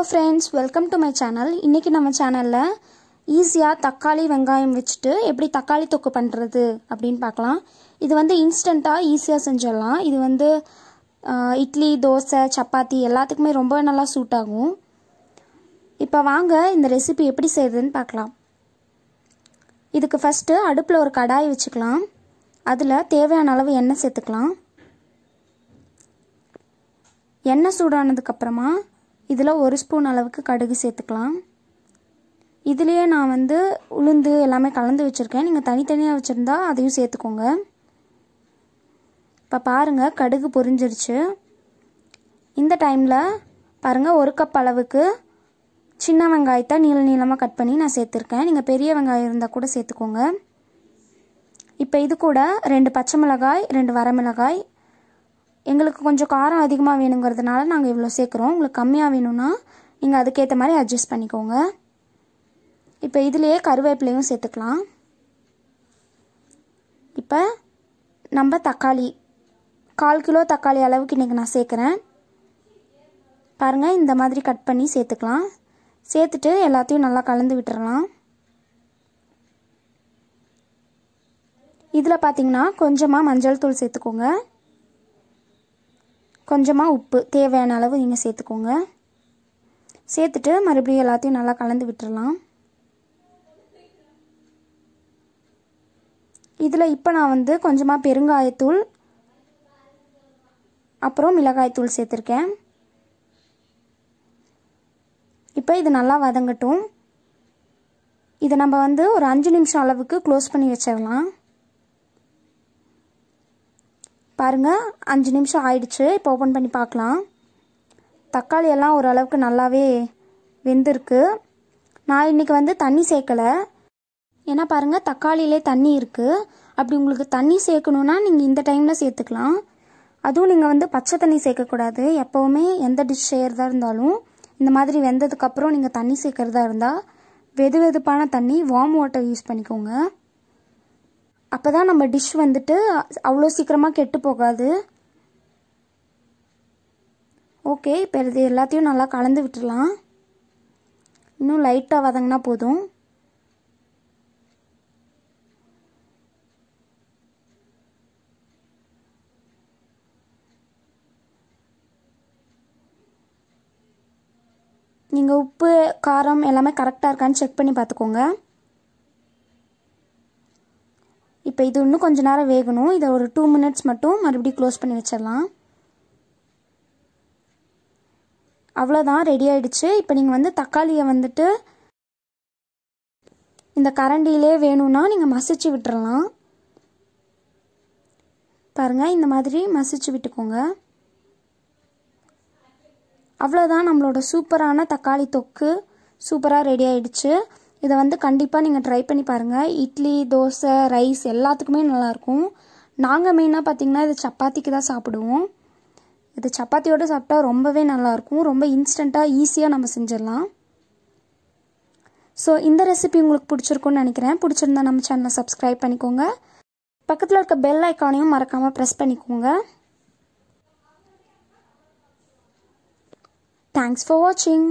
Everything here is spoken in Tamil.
hello friends welcome to my channel இன்றைக்கி நம்ம சேனலில் ஈஸியாக தக்காளி வெங்காயம் வச்சுட்டு எப்படி தக்காளி தொக்கு பண்ணுறது அப்படின்னு பார்க்கலாம் இது வந்து இன்ஸ்டண்ட்டாக ஈஸியாக செஞ்சிடலாம் இது வந்து இட்லி தோசை சப்பாத்தி எல்லாத்துக்குமே ரொம்ப நல்லா சூட் ஆகும் இப்போ வாங்க இந்த ரெசிபி எப்படி செய்யுதுன்னு பார்க்கலாம் இதுக்கு ஃபஸ்ட்டு அடுப்பில் ஒரு கடாய் வச்சுக்கலாம் அதில் தேவையான அளவு எண்ணெய் சேர்த்துக்கலாம் எண்ணெய் சூடானதுக்கப்புறமா இதில் ஒரு ஸ்பூன் அளவுக்கு கடுகு சேர்த்துக்கலாம் இதுலேயே நான் வந்து உளுந்து எல்லாமே கலந்து வச்சுருக்கேன் நீங்கள் தனித்தனியாக வச்சுருந்தா அதையும் சேர்த்துக்கோங்க இப்போ பாருங்கள் கடுகு பொரிஞ்சிருச்சு இந்த டைமில் பாருங்கள் ஒரு கப் அளவுக்கு சின்ன வெங்காயத்தை நீள நீளமாக கட் பண்ணி நான் சேர்த்துருக்கேன் நீங்கள் பெரிய வெங்காயம் இருந்தால் கூட சேர்த்துக்கோங்க இப்போ இது கூட ரெண்டு பச்சை மிளகாய் ரெண்டு வரமிளகாய் எங்களுக்கு கொஞ்சம் காரம் அதிகமாக வேணுங்கிறதுனால நாங்கள் இவ்வளோ சேர்க்குறோம் உங்களுக்கு கம்மியாக வேணும்னா நீங்கள் அதுக்கேற்ற மாதிரி அட்ஜஸ்ட் பண்ணிக்கோங்க இப்போ இதுலேயே கருவேப்பிலையும் சேர்த்துக்கலாம் இப்போ நம்ம தக்காளி கால் கிலோ தக்காளி அளவுக்கு இன்றைக்கி நான் சேர்க்குறேன் பாருங்கள் இந்த மாதிரி கட் பண்ணி சேர்த்துக்கலாம் சேர்த்துட்டு எல்லாத்தையும் நல்லா கலந்து விட்டுறலாம் இதில் பார்த்தீங்கன்னா கொஞ்சமாக மஞ்சள் தூள் சேர்த்துக்கோங்க கொஞ்சமாக உப்பு தேவையான அளவு நீங்கள் சேர்த்துக்கோங்க சேர்த்துட்டு மறுபடியும் எல்லாத்தையும் நல்லா கலந்து விட்டுடலாம் இதில் இப்போ நான் வந்து கொஞ்சமாக பெருங்காயத்தூள் அப்புறம் மிளகாய்த்தூள் சேர்த்துருக்கேன் இப்போ இது நல்லா வதங்கட்டும் இதை நம்ம வந்து ஒரு அஞ்சு நிமிஷம் அளவுக்கு க்ளோஸ் பண்ணி வச்சிடலாம் பாருங்கள் அஞ்சு நிமிஷம் ஆயிடுச்சு இப்போ ஓப்பன் பண்ணி பார்க்கலாம் தக்காளி எல்லாம் ஓரளவுக்கு நல்லாவே வெந்திருக்கு நான் இன்றைக்கி வந்து தண்ணி சேர்க்கலை ஏன்னா பாருங்கள் தக்காளியிலே தண்ணி இருக்குது அப்படி உங்களுக்கு தண்ணி சேர்க்கணுன்னா நீங்கள் இந்த டைமில் சேர்த்துக்கலாம் அதுவும் நீங்கள் வந்து பச்சை தண்ணி சேர்க்கக்கூடாது எப்போவுமே எந்த டிஷ் செய்கிறதா இருந்தாலும் இந்த மாதிரி வெந்ததுக்கப்புறம் நீங்கள் தண்ணி சேர்க்குறதா இருந்தால் வெது வெதுப்பான தண்ணி வார்ம் வாட்டர் யூஸ் பண்ணிக்கோங்க அப்போ தான் நம்ம டிஷ் வந்துட்டு அவ்வளோ சீக்கிரமாக கெட்டு போகாது ஓகே இப்போ இது எல்லாத்தையும் நல்லா கலந்து விட்டுடலாம் இன்னும் லைட்டாக வதங்கினா போதும் நீங்கள் உப்பு காரம் எல்லாமே கரெக்டாக இருக்கான்னு செக் பண்ணி பார்த்துக்கோங்க இப்போ இது இன்னும் கொஞ்சம் நேரம் வேகணும் இதை ஒரு டூ மினிட்ஸ் மட்டும் மறுபடியும் க்ளோஸ் பண்ணி வச்சிடலாம் அவ்வளோதான் ரெடி ஆகிடுச்சு இப்போ நீங்கள் வந்து தக்காளியை வந்துட்டு இந்த கரண்டியிலே வேணும்னா நீங்கள் மசிச்சு விட்டுறலாம் பாருங்கள் இந்த மாதிரி மசிச்சு விட்டுக்கோங்க அவ்வளோதான் நம்மளோட சூப்பரான தக்காளி தொக்கு சூப்பராக ரெடி ஆகிடுச்சு இதை வந்து கண்டிப்பாக நீங்கள் ட்ரை பண்ணி பாருங்கள் இட்லி தோசை ரைஸ் எல்லாத்துக்குமே நல்லாயிருக்கும் நாங்கள் மெயினாக பார்த்திங்கன்னா இது சப்பாத்திக்கு தான் சாப்பிடுவோம் இது சப்பாத்தியோடு சாப்பிட்டா ரொம்பவே நல்லாயிருக்கும் ரொம்ப இன்ஸ்டண்ட்டாக ஈஸியாக நம்ம செஞ்சிடலாம் ஸோ இந்த ரெசிபி உங்களுக்கு பிடிச்சிருக்கும்னு நினைக்கிறேன் பிடிச்சிருந்தா நம்ம சேனலை சப்ஸ்கிரைப் பண்ணிக்கோங்க பக்கத்தில் இருக்க பெல் ஐக்கானையும் மறக்காமல் ப்ரெஸ் பண்ணிக்கோங்க தேங்க்ஸ் ஃபார் வாட்சிங்